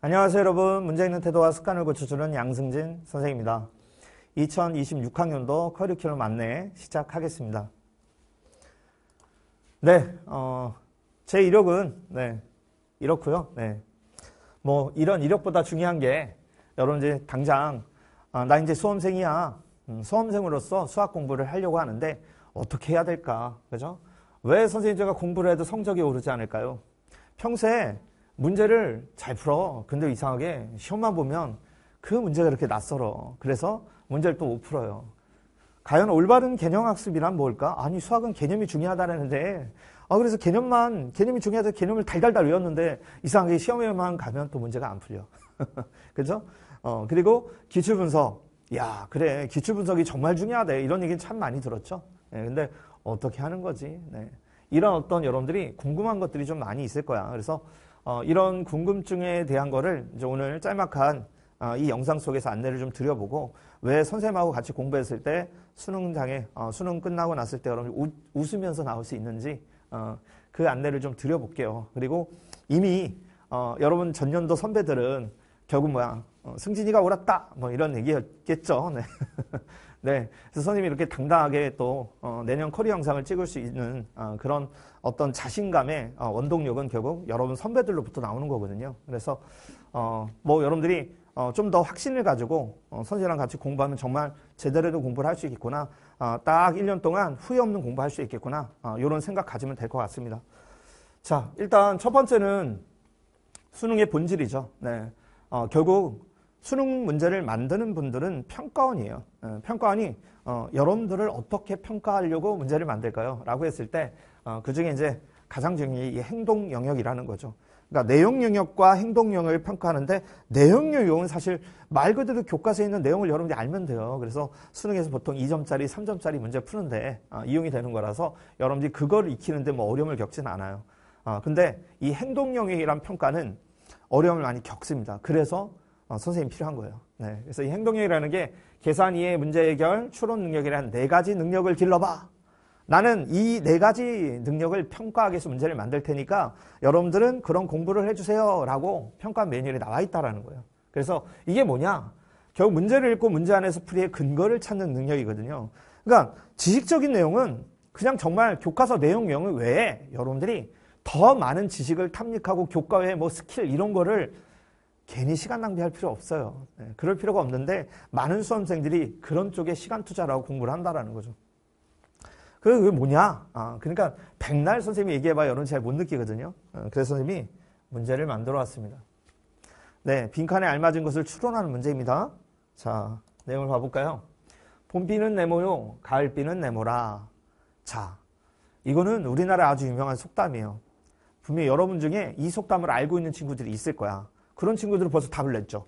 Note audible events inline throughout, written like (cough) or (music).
안녕하세요 여러분 문제 있는 태도와 습관을 고쳐주는 양승진 선생입니다 2026학년도 커리큘럼 안내 시작하겠습니다 네, 어, 제 이력은 네, 이렇고요 네. 뭐 이런 이력보다 중요한 게 여러분 이제 당장 아, 나 이제 수험생이야 음, 수험생으로서 수학 공부를 하려고 하는데 어떻게 해야 될까 그죠? 왜 선생님 제가 공부를 해도 성적이 오르지 않을까요? 평소에 문제를 잘 풀어. 근데 이상하게 시험만 보면 그 문제가 그렇게 낯설어. 그래서 문제를 또 못 풀어요. 과연 올바른 개념 학습이란 뭘까? 아니 수학은 개념이 중요하다는데 아 그래서 개념만 개념이 중요해서 개념을 달달달 외웠는데 이상하게 시험에만 가면 또 문제가 안 풀려. (laughs) 그죠? 어 그리고 기출 분석. 야 그래 기출 분석이 정말 중요하대. 이런 얘기는 참 많이 들었죠. 네, 근데 어떻게 하는 거지? 네. 이런 어떤 여러분들이 궁금한 것들이 좀 많이 있을 거야. 그래서 어, 이런 궁금증에 대한 거를 이제 오늘 짤막한 어, 이 영상 속에서 안내를 좀 드려보고 왜 선생님하고 같이 공부했을 때 수능장에 어, 수능 끝나고 났을 때 여러분 우, 웃으면서 나올 수 있는지 어, 그 안내를 좀 드려볼게요. 그리고 이미 어, 여러분 전년도 선배들은 결국 뭐야 어, 승진이가 옳았다뭐 이런 얘기였겠죠. (laughs) 네. 네. 그래서 선생님이 이렇게 당당하게 또 어, 내년 커리어 영상을 찍을 수 있는 어, 그런 어떤 자신감의 어, 원동력은 결국 여러분 선배들로부터 나오는 거거든요. 그래서 어, 뭐 여러분들이 어, 좀더 확신을 가지고 어, 선생님랑 같이 공부하면 정말 제대로 된 공부를 할 수 있겠구나. 어, 딱 1년 동안 후회 없는 공부할 수 있겠구나. 어, 이런 생각 가지면 될 것 같습니다. 자, 일단 첫 번째는 수능의 본질이죠. 네. 어, 결국 수능 문제를 만드는 분들은 평가원이에요. 어, 평가원이 어, 여러분들을 어떻게 평가하려고 문제를 만들까요? 라고 했을 때 어, 그중에 이제 가장 중요한 게 행동 영역이라는 거죠. 그러니까 내용 영역과 행동 영역을 평가하는데 내용 영역은 사실 말 그대로 교과서에 있는 내용을 여러분들이 알면 돼요. 그래서 수능에서 보통 2점짜리, 3점짜리 문제 푸는데 어, 이용이 되는 거라서 여러분들이 그걸 익히는데 뭐 어려움을 겪지는 않아요. 어, 근데 이 행동 영역이란 평가는 어려움을 많이 겪습니다. 그래서 어, 선생님 필요한 거예요. 네. 그래서 이 행동력이라는 게 계산 이해, 문제 해결, 추론 능력이라는 네 가지 능력을 길러봐. 나는 이 네 가지 능력을 평가하기 위해서 문제를 만들 테니까 여러분들은 그런 공부를 해주세요. 라고 평가 매뉴얼이 나와 있다라는 거예요. 그래서 이게 뭐냐? 결국 문제를 읽고 문제 안에서 풀이의 근거를 찾는 능력이거든요. 그러니까 지식적인 내용은 그냥 정말 교과서 내용 외에 여러분들이 더 많은 지식을 탐닉하고 교과 외에 뭐 스킬 이런 거를 괜히 시간 낭비할 필요 없어요. 네, 그럴 필요가 없는데 많은 수험생들이 그런 쪽에 시간 투자라고 공부를 한다라는 거죠. 그, 그게 뭐냐? 아, 그러니까 백날 선생님이 얘기해봐야 여러분 잘 못 느끼거든요. 어, 그래서 선생님이 문제를 만들어 왔습니다. 네, 빈칸에 알맞은 것을 추론하는 문제입니다. 자, 내용을 봐볼까요? 봄비는 네모요, 가을비는 네모라. 자, 이거는 우리나라 아주 유명한 속담이에요. 분명히 여러분 중에 이 속담을 알고 있는 친구들이 있을 거야. 그런 친구들은 벌써 답을 냈죠.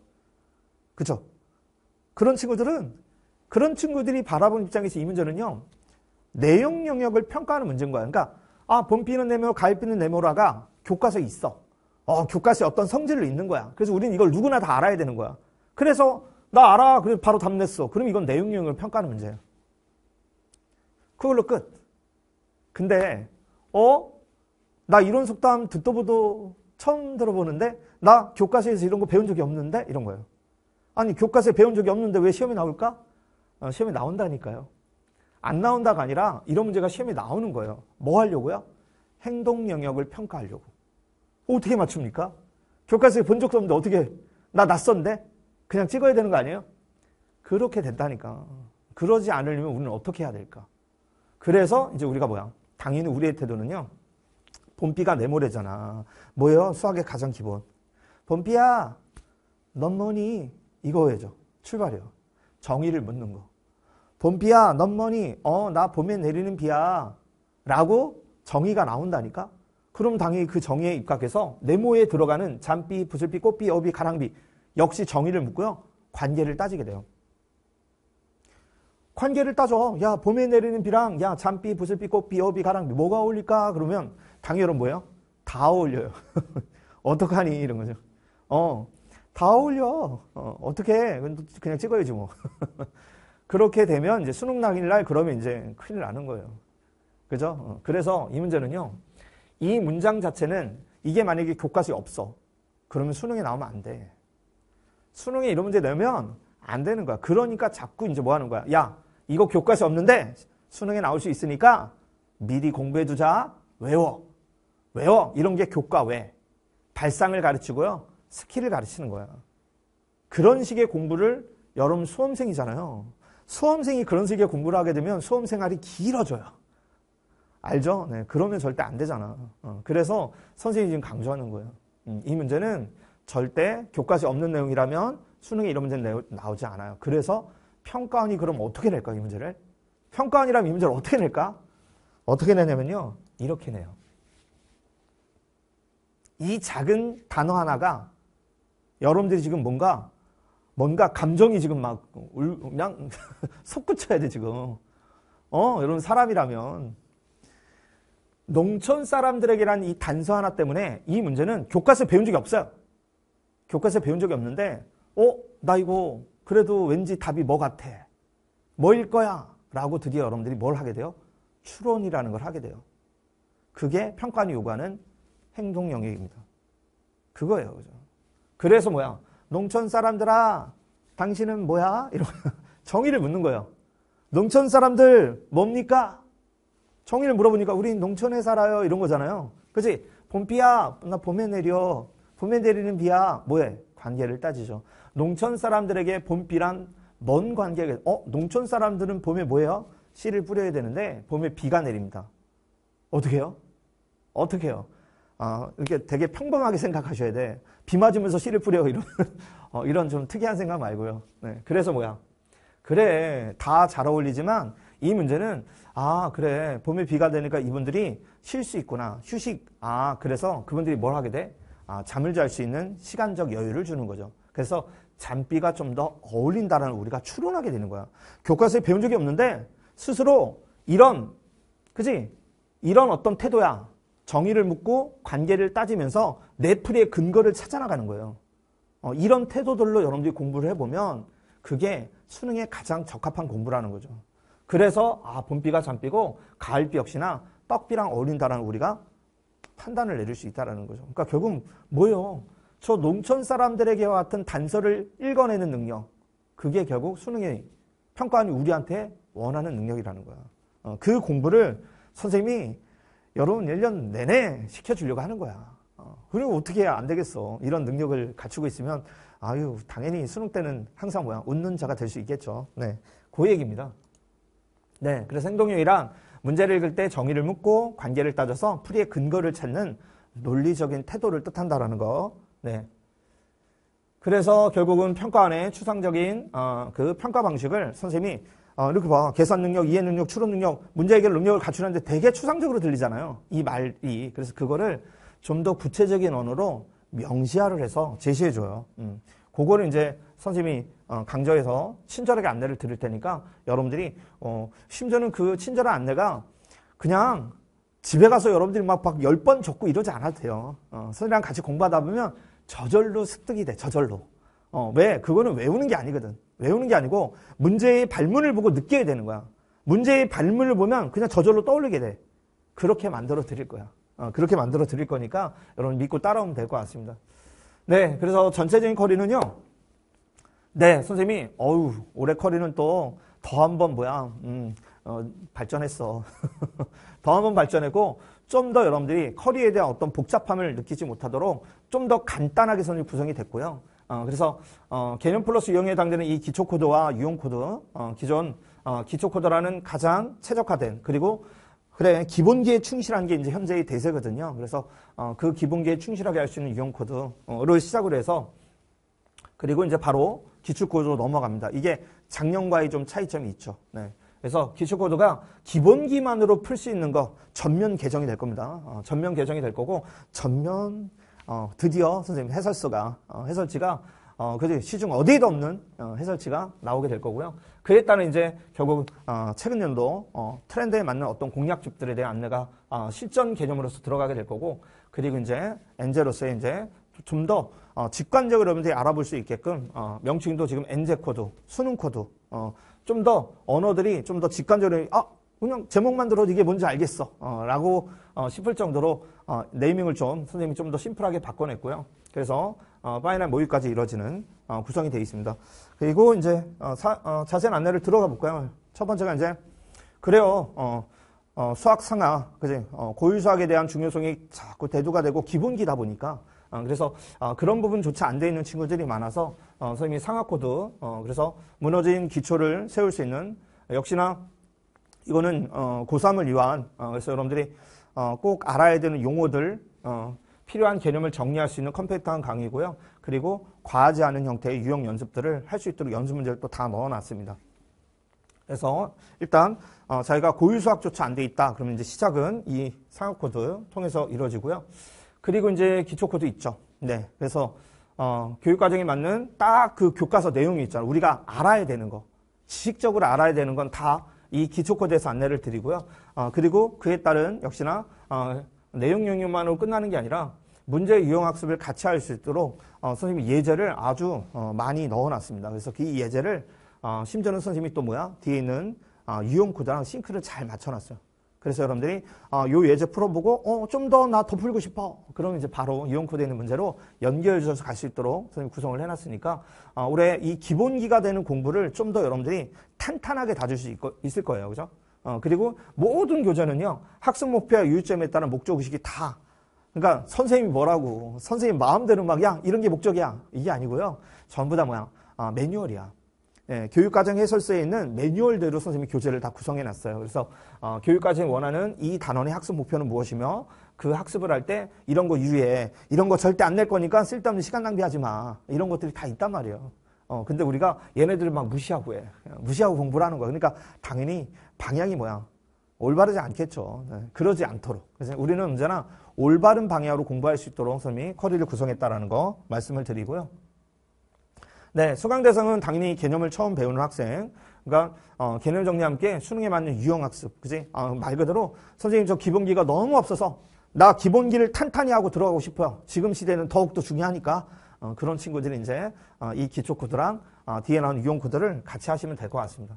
그죠? 그런 친구들은 그런 친구들이 바라본 입장에서 이 문제는요. 내용 영역을 평가하는 문제인 거야. 그러니까 아, 범비는 네모, 가입비는 네모라가 교과서에 있어. 어, 교과서에 어떤 성질로 있는 거야. 그래서 우리는 이걸 누구나 다 알아야 되는 거야. 그래서 나 알아. 그래서 바로 답냈어. 그럼 이건 내용 영역을 평가하는 문제예요. 그걸로 끝. 근데 어? 나 이런 속담 듣도 보도 처음 들어보는데 나 교과서에서 이런 거 배운 적이 없는데 이런 거예요. 아니 교과서에 배운 적이 없는데 왜 시험에 나올까? 어, 시험에 나온다니까요. 안 나온다가 아니라 이런 문제가 시험에 나오는 거예요. 뭐 하려고요? 행동 영역을 평가하려고. 어떻게 맞춥니까? 교과서에 본 적도 없는데 어떻게 나 낯선데 그냥 찍어야 되는 거 아니에요? 그렇게 된다니까. 그러지 않으려면 우리는 어떻게 해야 될까? 그래서 이제 우리가 뭐야? 당연히 우리의 태도는요. 봄비가 메모래잖아. 뭐예요? 수학의 가장 기본. 봄비야, 넌 뭐니? 이거 해줘. 출발이요. 정의를 묻는 거. 봄비야, 넌 뭐니? 어, 나 봄에 내리는 비야. 라고 정의가 나온다니까? 그럼 당연히 그 정의에 입각해서 네모에 들어가는 잔비, 부슬비, 꽃비, 어비, 가랑비 역시 정의를 묻고요. 관계를 따지게 돼요. 관계를 따져. 야, 봄에 내리는 비랑 야, 잔비, 부슬비, 꽃비, 어비, 가랑비 뭐가 어울릴까? 그러면 당뇨는 뭐예요? 다 어울려요. (laughs) 어떡하니? 이런 거죠. 어, 다 어울려. 어, 어떻게 그냥 찍어야지 뭐. (laughs) 그렇게 되면 이제 수능 당일날 그러면 이제 큰일 나는 거예요. 그죠? 어, 그래서 이 문제는요. 이 문장 자체는 이게 만약에 교과서에 없어. 그러면 수능에 나오면 안 돼. 수능에 이런 문제 내면 안 되는 거야. 그러니까 자꾸 이제 뭐 하는 거야. 야, 이거 교과서 없는데 수능에 나올 수 있으니까 미리 공부해 두자. 외워. 왜요? 이런 게 교과 외 발상을 가르치고요 스킬을 가르치는 거예요 그런 식의 공부를 여러분 수험생이잖아요 수험생이 그런 식의 공부를 하게 되면 수험생활이 길어져요 알죠? 네, 그러면 절대 안 되잖아 어, 그래서 선생님이 지금 강조하는 거예요 음, 이 문제는 절대 교과서에 없는 내용이라면 수능에 이런 문제는 나오지 않아요 그래서 평가원이 그럼 어떻게 낼까 이 문제를 평가원이라면 이 문제를 어떻게 낼까 어떻게 내냐면요 이렇게 내요 이 작은 단어 하나가 여러분들이 지금 뭔가 뭔가 감정이 지금 막 울, 그냥 솟구쳐야 (laughs) 돼 지금. 어, 여러분 사람이라면 농촌 사람들에게란 이 단서 하나 때문에 이 문제는 교과서 배운 적이 없어요. 교과서 배운 적이 없는데, 어, 나 이거 그래도 왠지 답이 뭐 같아. 뭐일 거야? 라고 드디어 여러분들이 뭘 하게 돼요? 추론이라는 걸 하게 돼요. 그게 평가는 요구하는 행동 영역입니다. 그거예요. 그죠? 그래서 뭐야? 농촌 사람들아, 당신은 뭐야? 이러 (laughs) 정의를 묻는 거예요. 농촌 사람들 뭡니까? 정의를 물어보니까 우린 농촌에 살아요. 이런 거잖아요. 그지 봄비야, 나 봄에 내려. 봄에 내리는 비야. 뭐해? 관계를 따지죠. 농촌 사람들에게 봄비란 먼 관계가, 어? 농촌 사람들은 봄에 뭐예요? 씨를 뿌려야 되는데 봄에 비가 내립니다. 어떻게 해요? 어떻게 해요? 어, 이렇게 되게 평범하게 생각하셔야 돼. 비 맞으면서 씨를 뿌려 이런 (laughs) 어, 이런 좀 특이한 생각 말고요. 네, 그래서 뭐야? 그래 다 잘 어울리지만 이 문제는 아 그래 봄에 비가 되니까 이분들이 쉴 수 있구나 휴식 아 그래서 그분들이 뭘 하게 돼? 아 잠을 잘 수 있는 시간적 여유를 주는 거죠. 그래서 잠비가 좀 더 어울린다라는 우리가 추론하게 되는 거야. 교과서에 배운 적이 없는데 스스로 이런 그지 이런 어떤 태도야 정의를 묻고 관계를 따지면서 내풀이의 근거를 찾아나가는 거예요. 어, 이런 태도들로 여러분들이 공부를 해보면 그게 수능에 가장 적합한 공부라는 거죠. 그래서 아 봄비가 잠비고 가을비 역시나 떡비랑 어울린다라는 우리가 판단을 내릴 수 있다라는 거죠. 그러니까 결국 뭐요저 농촌 사람들에게와 같은 단서를 읽어내는 능력. 그게 결국 수능의 평가원이 우리한테 원하는 능력이라는 거야. 어, 그 공부를 선생님이 여러분 1년 내내 시켜주려고 하는 거야. 어. 그리고 어떻게 해야 안 되겠어. 이런 능력을 갖추고 있으면, 아유, 당연히 수능 때는 항상 뭐야, 웃는 자가 될 수 있겠죠. 네. 그 얘기입니다. 네. 그래서 행동요이랑 문제를 읽을 때 정의를 묻고 관계를 따져서 풀이의 근거를 찾는 논리적인 태도를 뜻한다라는 거. 네. 그래서 결국은 평가안에 추상적인 어, 그 평가 방식을 선생님이 어, 아, 이렇게 봐. 계산 능력, 이해 능력, 추론 능력, 문제 해결 능력을 갖추는데 되게 추상적으로 들리잖아요. 이 말이. 그래서 그거를 좀 더 구체적인 언어로 명시화를 해서 제시해줘요. 음. 그거를 이제 선생님이 어, 강조해서 친절하게 안내를 드릴 테니까 여러분들이, 어, 심지어는 그 친절한 안내가 그냥 집에 가서 여러분들이 막, 막 10번 적고 이러지 않아도 돼요. 어, 선생님랑 이 같이 공부하다 보면 저절로 습득이 돼, 저절로. 어, 왜? 그거는 외우는 게 아니거든. 외우는 게 아니고 문제의 발문을 보고 느껴야 되는 거야. 문제의 발문을 보면 그냥 저절로 떠올리게 돼. 그렇게 만들어 드릴 거야. 어, 그렇게 만들어 드릴 거니까 여러분 믿고 따라오면 될 것 같습니다. 네, 그래서 전체적인 커리는요. 네, 선생님이 어우 올해 커리는 또 더 한번 뭐야 음, 어, 발전했어. (laughs) 더 한 번 발전했고 좀 더 여러분들이 커리에 대한 어떤 복잡함을 느끼지 못하도록 좀 더 간단하게 선이 구성이 됐고요. 어, 그래서 어, 개념 플러스 유형에 해당되는 이 기초 코드와 유형 코드, 어, 기존 어, 기초 코드라는 가장 최적화된 그리고 그래 기본기에 충실한 게 이제 현재의 대세거든요. 그래서 어, 그 기본기에 충실하게 할 수 있는 유형 코드를 시작으로 해서 그리고 이제 바로 기초 코드로 넘어갑니다. 이게 작년과의 좀 차이점이 있죠. 네. 그래서 기초 코드가 기본기만으로 풀 수 있는 거 전면 개정이 될 겁니다. 전면 개정이 될 거고 전면 어, 드디어 선생님 해설서가 어, 해설지가 어, 그지 시중 어디에도 없는 어, 해설지가 나오게 될 거고요. 그에 따른 이제 결국 어, 최근 연도 어, 트렌드에 맞는 어떤 공략집들에 대한 안내가 어, 실전 개념으로서 들어가게 될 거고 그리고 이제 엔젤로서의 이제 좀더 어, 직관적으로 여러분들이 알아볼 수 있게끔 어, 명칭도 지금 엔제 코드, 수능 코드 어, 좀 더 언어들이 좀 더 직관적으로 아 그냥 제목만 들어도 이게 뭔지 알겠어 어, 라고 어, 싶을 정도로 어, 네이밍을 좀 선생님이 좀 더 심플하게 바꿔냈고요. 그래서 어, 파이널 모의까지 이뤄지는 어, 구성이 되어 있습니다. 그리고 이제 어, 사, 어, 자세한 안내를 들어가 볼까요? 첫 번째가 이제 그래요. 어, 수학 상하, 그지? 고유 수학에 대한 중요성이 자꾸 대두가 되고 기본기다 보니까 그래서 그런 부분조차 안돼 있는 친구들이 많아서 선생님이 상하 코드 그래서 무너진 기초를 세울 수 있는 역시나 이거는 고3을 위한 그래서 여러분들이 어, 꼭 알아야 되는 용어들, 어, 필요한 개념을 정리할 수 있는 컴팩트한 강의고요. 그리고 과하지 않은 형태의 유형 연습들을 할 수 있도록 연습 문제를 또 다 넣어놨습니다. 그래서 일단 어, 자기가 고유 수학조차 안 돼 있다. 그러면 이제 시작은 이상업 코드 통해서 이루어지고요. 그리고 이제 기초 코드 있죠. 네, 그래서 어, 교육 과정에 맞는 딱 그 교과서 내용이 있잖아요. 우리가 알아야 되는 거, 지식적으로 알아야 되는 건 다 이 기초 코드에서 안내를 드리고요. 어, 그리고 그에 따른 역시나 어, 내용 영역만으로 끝나는 게 아니라 문제 유형 학습을 같이 할 수 있도록 어, 선생님이 예제를 아주 어, 많이 넣어놨습니다. 그래서 그 예제를 어, 심지어는 선생님이 또 뭐야 뒤에 있는 어, 유형 코드랑 싱크를 잘 맞춰놨어요. 그래서 여러분들이 요 예제 풀어보고 좀 더 나 더 풀고 싶어. 그러면 이제 바로 유형 코드에 있는 문제로 연결 주셔서 갈 수 있도록 선생님 구성을 해놨으니까 올해 이 기본기가 되는 공부를 좀 더 여러분들이 탄탄하게 다 줄 수 있, 을 거예요. 그죠? 어, 그리고 모든 교재는요, 학습 목표와 유의점에 따른 목적 의식이 다, 그러니까 선생님이 뭐라고, 선생님 마음대로 막, 야, 이런 게 목적이야. 이게 아니고요. 전부 다 뭐야, 아, 매뉴얼이야. 예, 교육과정 해설서에 있는 매뉴얼대로 선생님이 교재를 다 구성해 놨어요. 그래서, 어, 교육과정이 원하는 이 단원의 학습 목표는 무엇이며, 그 학습을 할 때 이런 거 유의해. 이런 거 절대 안 낼 거니까 쓸데없는 시간 낭비하지 마. 이런 것들이 다 있단 말이에요. 어, 근데 우리가 얘네들을 막 무시하고 해. 무시하고 공부를 하는 거야. 그러니까 당연히 방향이 뭐야? 올바르지 않겠죠. 네, 그러지 않도록. 그래서 우리는 언제나 올바른 방향으로 공부할 수 있도록 선생님이 커리를 구성했다라는 거 말씀을 드리고요. 네, 수강 대상은 당연히 개념을 처음 배우는 학생. 그러니까 어, 개념 정리와 함께 수능에 맞는 유형 학습. 그지? 어, 말 그대로 선생님 저 기본기가 너무 없어서 나 기본기를 탄탄히 하고 들어가고 싶어요. 지금 시대는 더욱더 중요하니까 어, 그런 친구들이 이제 어, 이 기초 코드랑 어, 뒤에 나온 유형 코드를 같이 하시면 될 것 같습니다.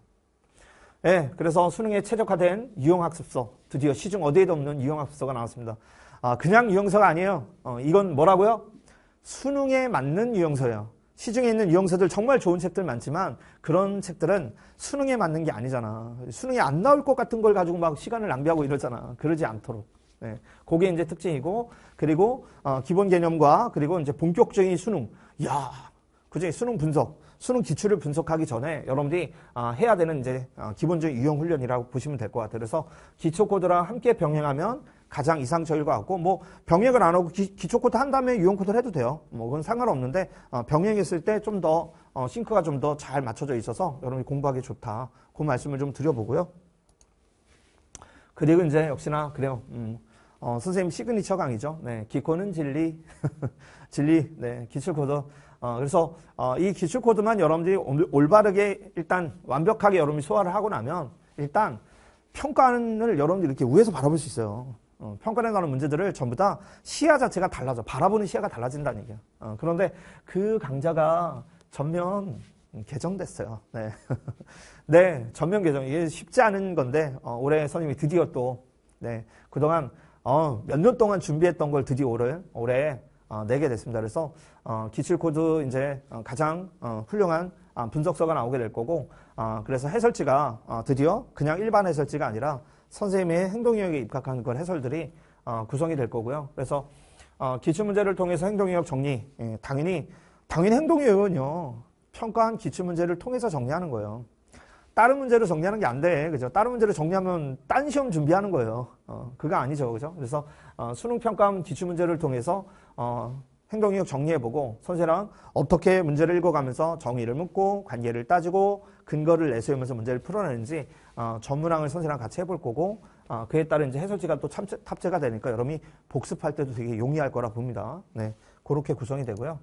예, 그래서 수능에 최적화된 유형학습서 드디어 시중 어디에도 없는 유형학습서가 나왔습니다. 아, 그냥 유형서가 아니에요. 어, 이건 뭐라고요? 수능에 맞는 유형서예요. 시중에 있는 유형서들 정말 좋은 책들 많지만 그런 책들은 수능에 맞는 게 아니잖아. 수능에 안 나올 것 같은 걸 가지고 막 시간을 낭비하고 이러잖아. 그러지 않도록. 네, 그게 이제 특징이고 그리고 어, 기본 개념과 그리고 이제 본격적인 수능. 야, 그중에 수능 분석. 수능 기출을 분석하기 전에 여러분들이 아, 해야 되는 이제 아, 기본적인 유형 훈련이라고 보시면 될 것 같아요. 그래서 기초 코드랑 함께 병행하면 가장 이상적일 것 같고 뭐 병행을 안 하고 기, 초 코드 한 다음에 유형 코드를 해도 돼요. 뭐 그건 상관없는데 어, 병행했을 때 좀더 어, 싱크가 좀 더 잘 맞춰져 있어서 여러분이 공부하기 좋다. 그 말씀을 좀 드려보고요. 그리고 이제 역시나 그래요. 음, 어, 선생님 시그니처 강의죠. 네, 기코는 진리, (laughs) 진리, 네, 기출 코드. 어, 그래서 어, 이 기출 코드만 여러분들이 올바르게 일단 완벽하게 여러분이 소화를 하고 나면 일단 평가를 여러분들이 이렇게 위에서 바라볼 수 있어요. 어, 평가에 관한 문제들을 전부 다 시야 자체가 달라져. 바라보는 시야가 달라진다는 얘기야. 어, 그런데 그 강좌가 전면 개정됐어요. 네. (laughs) 네, 전면 개정. 이게 쉽지 않은 건데, 어, 올해 선임이 드디어 또, 네, 그동안, 어, 몇 년 동안 준비했던 걸 드디어 올해, 올해 내게 어, 네 됐습니다. 그래서 어, 기출 코드 이제 어, 가장 훌륭한 아, 분석서가 나오게 될 거고 아, 그래서 해설지가 드디어 그냥 일반 해설지가 아니라 선생님의 행동 영역에 입각한 그 해설들이 구성이 될 거고요. 그래서 기출 문제를 통해서 행동 영역 정리 예, 당연히 당연히 행동 영역은요 평가한 기출 문제를 통해서 정리하는 거예요. 다른 문제를 정리하는 게 안 돼. 그죠? 다른 문제를 정리하면 딴 시험 준비하는 거예요. 어, 그거 아니죠. 그죠? 그래서 어, 수능 평가원 기출 문제를 통해서 어, 행동력 정리해보고 선생랑 어떻게 문제를 읽어가면서 정의를 묻고 관계를 따지고 근거를 내세우면서 문제를 풀어내는지 어, 전문항을 선생랑 같이 해볼 거고 어, 그에 따른 이제 해설지가 또 참, 탑재가 되니까 여러분이 복습할 때도 되게 용이할 거라 봅니다. 네, 그렇게 구성이 되고요.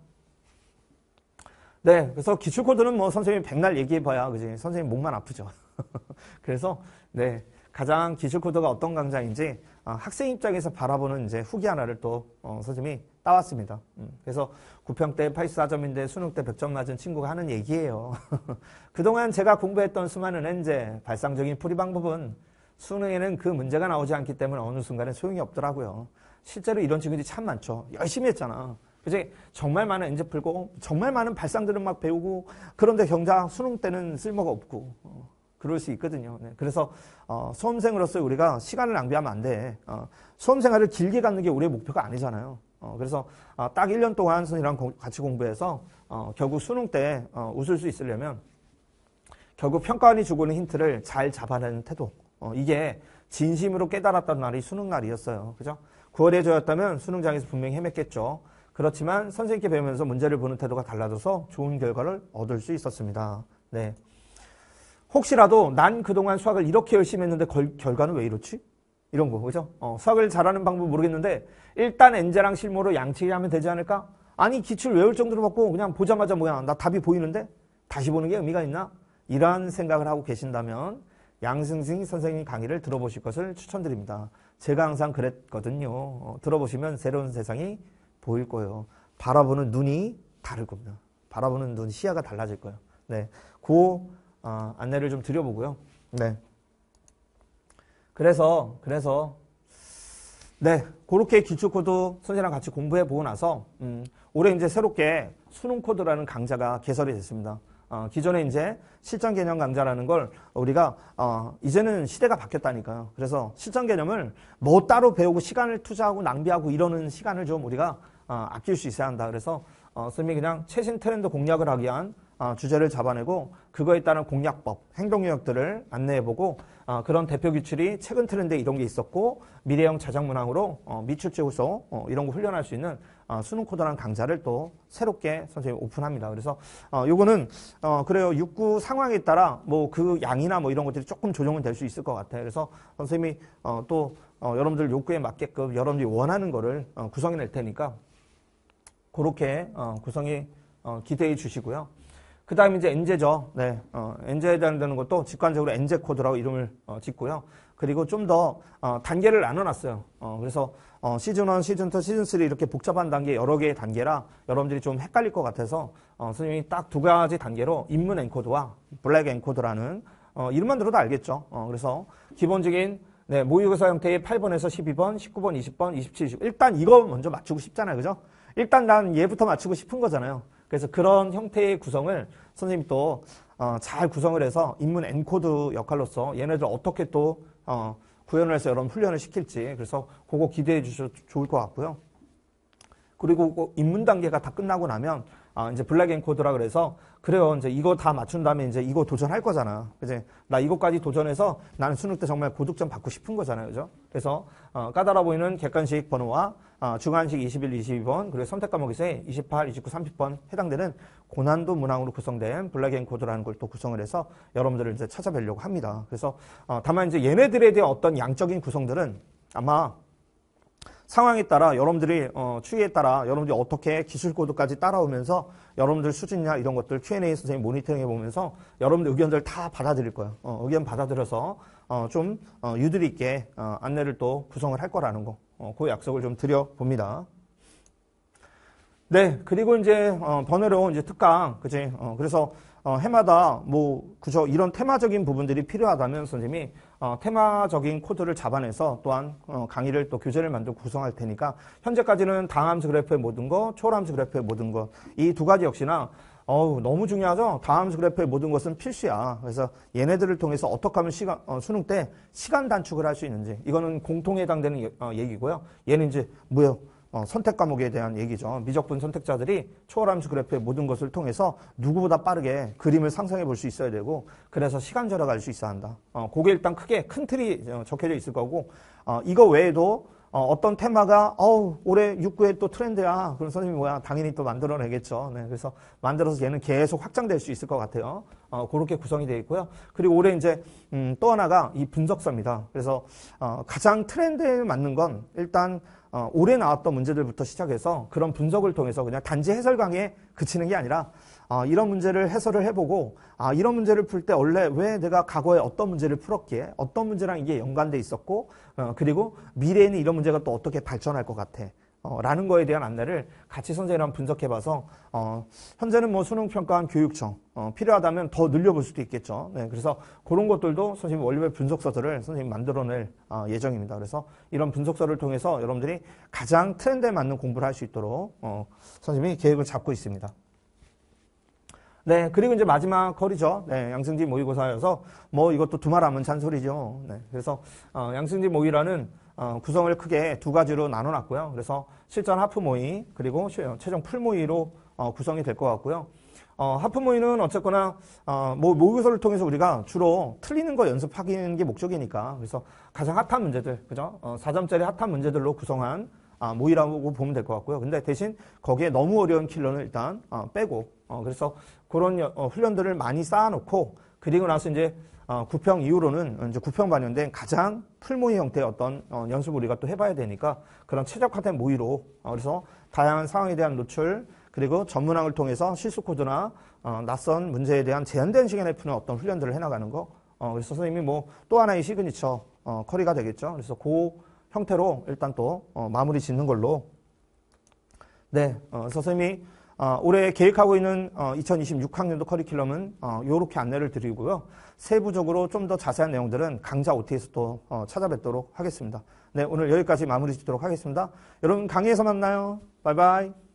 네, 그래서 기출 코드는 뭐 선생님이 백날 얘기해봐야 그지. 선생님 목만 아프죠. (laughs) 그래서 네 가장 기출 코드가 어떤 강좌인지 어, 학생 입장에서 바라보는 이제 후기 하나를 또 어, 선생님이 따왔습니다. 음, 그래서 9평 때 84점인데 수능 때 100점 맞은 친구가 하는 얘기예요. (laughs) 그동안 제가 공부했던 수많은 엔제 발상적인 풀이 방법은 수능에는 그 문제가 나오지 않기 때문에 어느 순간에 소용이 없더라고요. 실제로 이런 친구들이 참 많죠. 열심히 했잖아. 그지? 정말 많은 엔제 풀고 정말 많은 발상들은 막 배우고 그런데 경장 수능 때는 쓸모가 없고 어, 그럴 수 있거든요. 네. 그래서 어, 수험생으로서 우리가 시간을 낭비하면 안 돼. 어, 수험생활을 길게 갖는 게 우리의 목표가 아니잖아요. 어, 그래서 어, 딱 1년 동안 선이랑 공, 같이 공부해서 어, 결국 수능 때 어, 웃을 수 있으려면 결국 평가원이 주고는 있 힌트를 잘 잡아내는 태도. 어, 이게 진심으로 깨달았던 날이 수능 날이었어요. 그죠? 9월에 저였다면 수능장에서 분명히 헤맸겠죠. 그렇지만 선생님께 배우면서 문제를 보는 태도가 달라져서 좋은 결과를 얻을 수 있었습니다. 네. 혹시라도 난 그동안 수학을 이렇게 열심히 했는데 걸, 결과는 왜 이렇지? 이런 거, 그죠? 어, 수학을 잘하는 방법 모르겠는데 일단 n 제랑 실무로 양치기 하면 되지 않을까? 아니, 기출 외울 정도로 받고 그냥 보자마자 뭐야, 나 답이 보이는데? 다시 보는 게 의미가 있나? 이러한 생각을 하고 계신다면 양승승 선생님 강의를 들어보실 것을 추천드립니다. 제가 항상 그랬거든요. 어, 들어보시면 새로운 세상이 보일 거예요. 바라보는 눈이 다를 겁니다. 바라보는 눈 시야가 달라질 거예요. 네. 그 어, 안내를 좀 드려보고요. 네. 그래서 그래서 네 그렇게 기출 코드 선생랑 님 같이 공부해 보고 나서 음, 올해 이제 새롭게 수능 코드라는 강좌가 개설이 됐습니다. 어, 기존에 이제 실전 개념 강좌라는 걸 우리가 어, 이제는 시대가 바뀌었다니까요. 그래서 실전 개념을 뭐 따로 배우고 시간을 투자하고 낭비하고 이러는 시간을 좀 우리가 어, 아낄 수 있어야 한다. 그래서 어, 님이 그냥 최신 트렌드 공략을 하기 위한 어, 주제를 잡아내고 그거에 따른 공략법, 행동 영역들을 안내해보고 어, 그런 대표 규칙이 최근 트렌드에 이런 게 있었고 미래형 자작 문항으로 어, 미출제 후소 어, 이런 거 훈련할 수 있는 어, 수능 코드라는 강좌를 또 새롭게 선생님 이 오픈합니다. 그래서 이거는 어, 어, 그래요 육구 상황에 따라 뭐 그 양이나 뭐 이런 것들이 조금 조정은 될 수 있을 것 같아요. 그래서 선생님이 어, 또 어, 여러분들 욕구에 맞게끔 여러분들이 원하는 거를 어, 구성해낼 테니까 그렇게 어, 구성이 어, 기대해 주시고요. 그 다음에 이제 엔제죠. 네, 어, 엔제에 대한다는 것도 직관적으로 엔제 코드라고 이름을 어, 짓고요. 그리고 좀더 어, 단계를 나눠놨어요. 어, 그래서 어, 시즌 1, 시즌 2, 시즌 3 이렇게 복잡한 단계 여러 개의 단계라 여러분들이 좀 헷갈릴 것 같아서 선생님이 딱 두 가지 단계로 입문 엔코드와 블랙 엔코드라는 이름만 들어도 알겠죠. 그래서 기본적인 네, 모의고사 형태의 8번에서 12번, 19번, 20번, 27, 20. 일단 이거 먼저 맞추고 싶잖아요. 그죠? 일단 난 얘부터 맞추고 싶은 거잖아요. 그래서 그런 형태의 구성을 선생님이 또잘 어, 구성을 해서 입문 엔코드 역할로서 얘네들 어떻게 또 어, 구현을 해서 여러분 훈련을 시킬지 그래서 그거 기대해 주셔도 좋을 것 같고요. 그리고 입문 그 단계가 다 끝나고 나면 아 이제 블랙 앵코드라 그래서 그래요 이제 이거 다 맞춘 다음에 이제 이거 도전할 거잖아 이제 나이것까지 도전해서 나는 수능 때 정말 고득점 받고 싶은 거잖아요 그죠 그래서 어까다로 보이는 객관식 번호와 아, 중간식 21, 22번, 그리고 선택 과목에서 28, 29, 30번 해당되는 고난도 문항으로 구성된 블랙앤 코드라는 걸 또 구성을 해서 여러분들을 이제 찾아뵈려고 합니다. 그래서 어, 다만 이제 얘네들에 대한 어떤 양적인 구성들은 아마 상황에 따라 여러분들이 어, 추이에 따라 여러분들이 어떻게 기술 코드까지 따라오면서 여러분들 수준이나 이런 것들 Q&A 선생님 모니터링해 보면서 여러분들 의견들 다 받아들일 거예요. 어, 의견 받아들여서 어, 좀 어, 유들 있게 어, 안내를 또 구성을 할 거라는 거. 어, 그 약속을 좀 드려봅니다. 네, 그리고 이제 어, 번외로 이제 특강, 그지? 어, 그래서 어, 해마다 뭐 그저 이런 테마적인 부분들이 필요하다면 선생님이 어, 테마적인 코드를 잡아내서 또한 어, 강의를 또 교재를 만들고 구성할 테니까 현재까지는 당함수 그래프의 모든 것, 초함수 그래프의 모든 것이 두 가지 역시나 어우 너무 중요하죠. 다음 그래프의 모든 것은 필수야. 그래서 얘네들을 통해서 어떻게 하면 시간 어, 수능 때 시간 단축을 할 수 있는지 이거는 공통에 해당되는 어, 얘기고요. 얘는 이제 뭐요? 어, 선택 과목에 대한 얘기죠. 미적분 선택자들이 초월함수 그래프의 모든 것을 통해서 누구보다 빠르게 그림을 상상해 볼 수 있어야 되고 그래서 시간 절약할 수 있어야 한다. 어, 그게 일단 크게 큰 틀이 어, 적혀져 있을 거고 어, 이거 외에도 어, 떤 테마가 어우 올해 육구의또 트렌드야. 그럼 선생님이 뭐야 당연히 또 만들어내겠죠. 네, 그래서 만들어서 얘는 계속 확장될 수 있을 것 같아요. 어, 그렇게 구성이 되어 있고요. 그리고 올해 이제 음, 또 하나가 이 분석서입니다. 그래서 어, 가장 트렌드에 맞는 건 일단 어, 올해 나왔던 문제들부터 시작해서 그런 분석을 통해서 그냥 단지 해설 강의에 그치는 게 아니라 아, 이런 문제를 해설을 해보고 아, 이런 문제를 풀 때 원래 왜 내가 과거에 어떤 문제를 풀었기에 어떤 문제랑 이게 연관돼 있었고 어, 그리고 미래에는 이런 문제가 또 어떻게 발전할 것 같아. 어, 라는 거에 대한 안내를 같이 선생님이랑 분석해봐서 어, 현재는 뭐 수능 평가원 교육청 어, 필요하다면 더 늘려볼 수도 있겠죠. 네, 그래서 그런 것들도 선생님 원리별 분석서들을 선생님 만들어낼 어, 예정입니다. 그래서 이런 분석서를 통해서 여러분들이 가장 트렌드에 맞는 공부를 할 수 있도록 어, 선생님이 계획을 잡고 있습니다. 네, 그리고 이제 마지막 거리죠. 네, 양승지 모의고사여서 뭐 이것도 두말하면 잔소리죠. 네, 그래서 어, 양승지 모의라는 어, 구성을 크게 두 가지로 나눠놨고요. 그래서 실전 하프 모의 그리고 최종 풀 모의로 어, 구성이 될 것 같고요. 어, 하프 모의는 어쨌거나 어, 뭐 모의고사를 통해서 우리가 주로 틀리는 거 연습하는 기게 목적이니까 그래서 가장 핫한 문제들, 그죠? 어, 4점짜리 핫한 문제들로 구성한 아, 모의라고 보면 될 것 같고요. 근데 대신 거기에 너무 어려운 킬러는 일단 어, 빼고 어, 그래서 그런 어, 훈련들을 많이 쌓아놓고 그리고 나서 이제 어, 구평 이후로는 이제 구평 반영된 가장 풀무의 형태의 어떤 어, 연습 우리가 또 해봐야 되니까 그런 최적화된 모의로 어, 그래서 다양한 상황에 대한 노출 그리고 전문항을 통해서 실수 코드나 어, 낯선 문제에 대한 제한된 시간에 푸는 어떤 훈련들을 해나가는 거 어, 그래서 선생님이 뭐 또 하나의 시그니처 어, 커리가 되겠죠 그래서 그 형태로 일단 또 어, 마무리 짓는 걸로 네 어, 선생님이 어, 올해 계획하고 있는 2026학년도 어, 커리큘럼은 어, 이렇게 안내를 드리고요. 세부적으로 좀 더 자세한 내용들은 강좌 OT에서 또 어, 찾아뵙도록 하겠습니다. 네, 오늘 여기까지 마무리 짓도록 하겠습니다. 여러분 강의에서 만나요. 바이바이.